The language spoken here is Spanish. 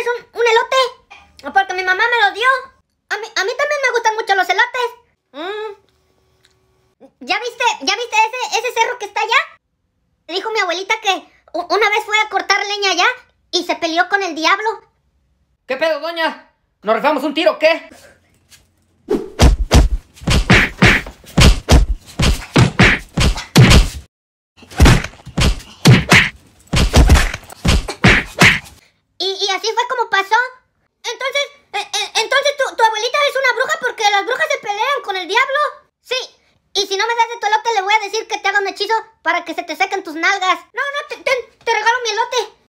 Es un, elote? Ah, porque mi mamá me lo dio. A mí, también me gustan mucho los elotes. Mm. ¿Ya viste, ya viste ese, ese cerro que está allá? Dijo mi abuelita que una vez fue a cortar leña allá y se peleó con el diablo. ¿Qué pedo, doña? ¿Nos rezamos un tiro qué? Y, así fue como pasó. Entonces, eh, eh, entonces tu, abuelita es una bruja porque las brujas se pelean con el diablo. Sí. Y si no me das de tu lote, le voy a decir que te haga un hechizo para que se te sequen tus nalgas. No, no, te, te